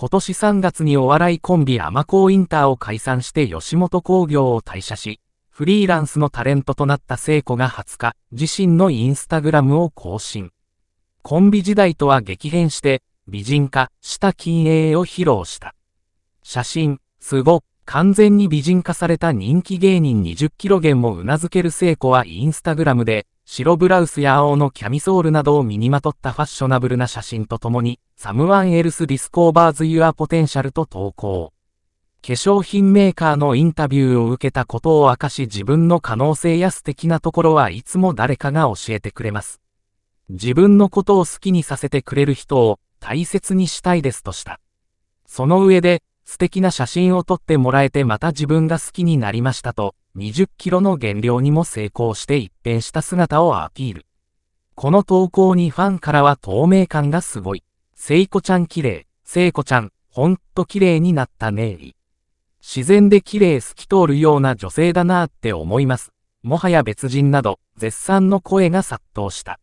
今年3月にお笑いコンビアマコーインターを解散して吉本興業を退社し、フリーランスのタレントとなった聖子が20日、自身のインスタグラムを更新。コンビ時代とは激変して、美人化した金鋭を披露した。写真、すご、完全に美人化された人気芸人20キロ減を頷ける聖子はインスタグラムで、白ブラウスや青のキャミソールなどを身にまとったファッショナブルな写真とともに、サムワンエルスディスコーバーズユアポテンシャルと投稿。化粧品メーカーのインタビューを受けたことを明かし自分の可能性や素敵なところはいつも誰かが教えてくれます。自分のことを好きにさせてくれる人を大切にしたいですとした。その上で、素敵な写真を撮ってもらえてまた自分が好きになりましたと、20キロの減量にも成功して一変した姿をアピール。この投稿にファンからは透明感がすごい。聖子ちゃん綺麗、聖子ちゃん、ほんと綺麗になったね自然で綺麗透き通るような女性だなって思います。もはや別人など、絶賛の声が殺到した。